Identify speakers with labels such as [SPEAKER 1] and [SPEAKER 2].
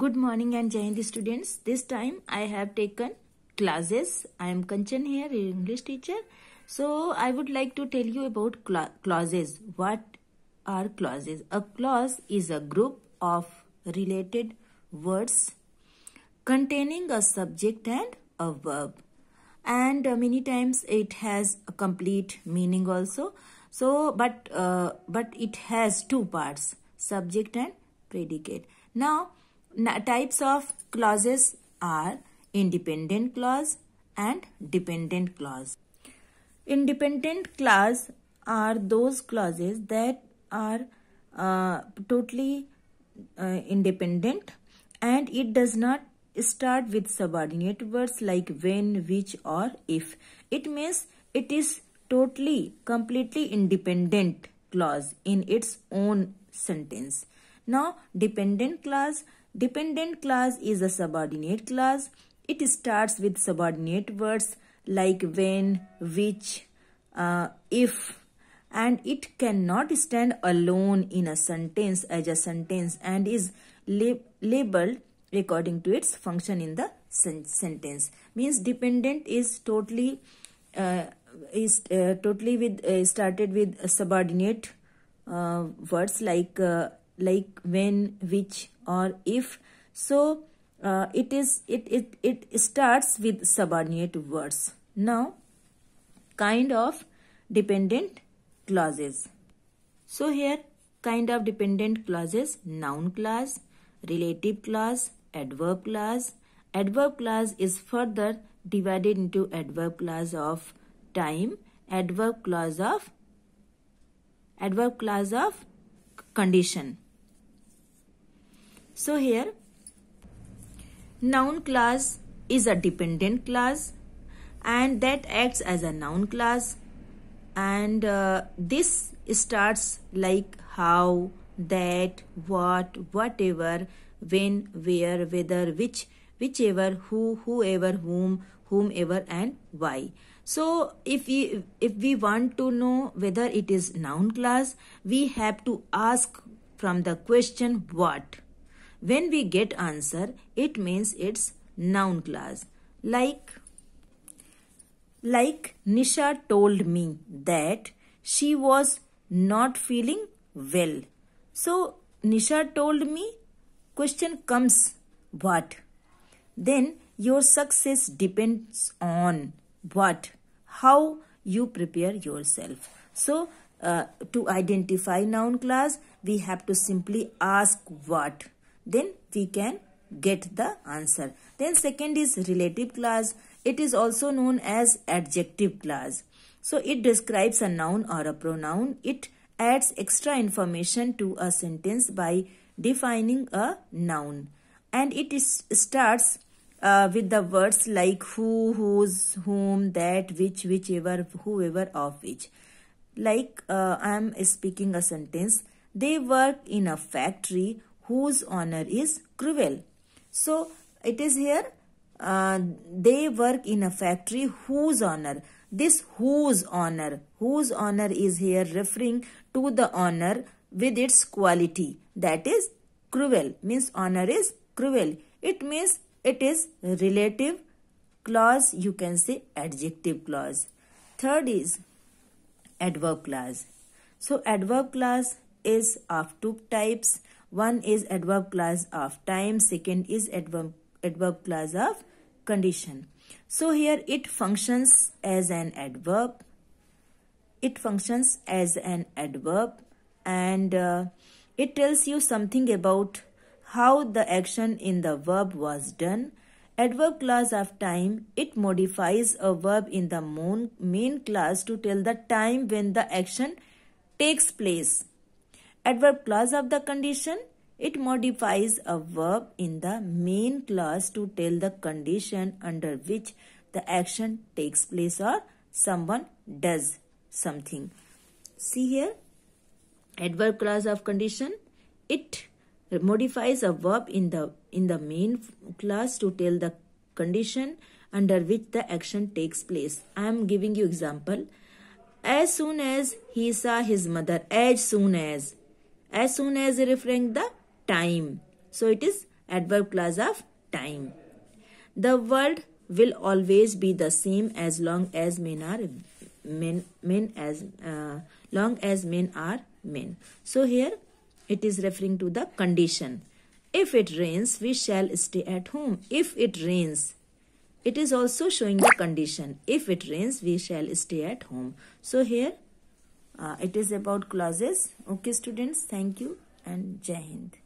[SPEAKER 1] Good morning and Jai students. This time I have taken clauses. I am Kanchan here, English teacher. So I would like to tell you about clauses. What are clauses? A clause is a group of related words containing a subject and a verb. And uh, many times it has a complete meaning also. So, but, uh, but it has two parts, subject and predicate. Now, types of clauses are independent clause and dependent clause. Independent clause are those clauses that are uh, totally uh, independent and it does not start with subordinate words like when, which or if. It means it is totally, completely independent clause in its own sentence. Now, dependent clause Dependent clause is a subordinate clause. It starts with subordinate words like when, which, uh, if and it cannot stand alone in a sentence as a sentence and is lab labeled according to its function in the sen sentence. Means dependent is totally uh, is uh, totally with uh, started with subordinate uh, words like uh, like when, which or if. So uh, it is it, it, it starts with subordinate words. Now kind of dependent clauses. So here kind of dependent clauses, noun clause, relative clause, adverb clause. Adverb clause is further divided into adverb clause of time, adverb clause of adverb clause of condition. So here noun clause is a dependent clause and that acts as a noun clause and uh, this starts like how, that, what, whatever, when, where, whether, which, whichever, who, whoever, whom, whomever and why. So if we, if we want to know whether it is noun class, we have to ask from the question what. When we get answer, it means it's noun class. Like, like Nisha told me that she was not feeling well. So, Nisha told me, question comes what? Then your success depends on what? How you prepare yourself. So, uh, to identify noun class, we have to simply ask what then we can get the answer. Then second is relative clause. It is also known as adjective clause. So it describes a noun or a pronoun. It adds extra information to a sentence by defining a noun. And it is, starts uh, with the words like who, whose, whom, that, which, whichever, whoever, of which. Like uh, I am speaking a sentence. They work in a factory whose honor is cruel. So it is here, uh, they work in a factory whose honor. This whose honor, whose honor is here referring to the honor with its quality. That is cruel, means honor is cruel. It means it is relative clause, you can say adjective clause. Third is adverb clause. So adverb clause is of two types one is adverb clause of time, second is adverb, adverb clause of condition. So here it functions as an adverb. It functions as an adverb and uh, it tells you something about how the action in the verb was done. Adverb clause of time, it modifies a verb in the main clause to tell the time when the action takes place adverb clause of the condition. It modifies a verb in the main clause to tell the condition under which the action takes place or someone does something. See here, adverb clause of condition. It modifies a verb in the in the main clause to tell the condition under which the action takes place. I am giving you example. As soon as he saw his mother, as soon as as soon as referring the time. So it is adverb class of time. The world will always be the same as long as men are men men as uh, long as men are men. So here it is referring to the condition. If it rains, we shall stay at home. If it rains, it is also showing the condition. If it rains, we shall stay at home. So here uh, it is about clauses okay students thank you and jai hind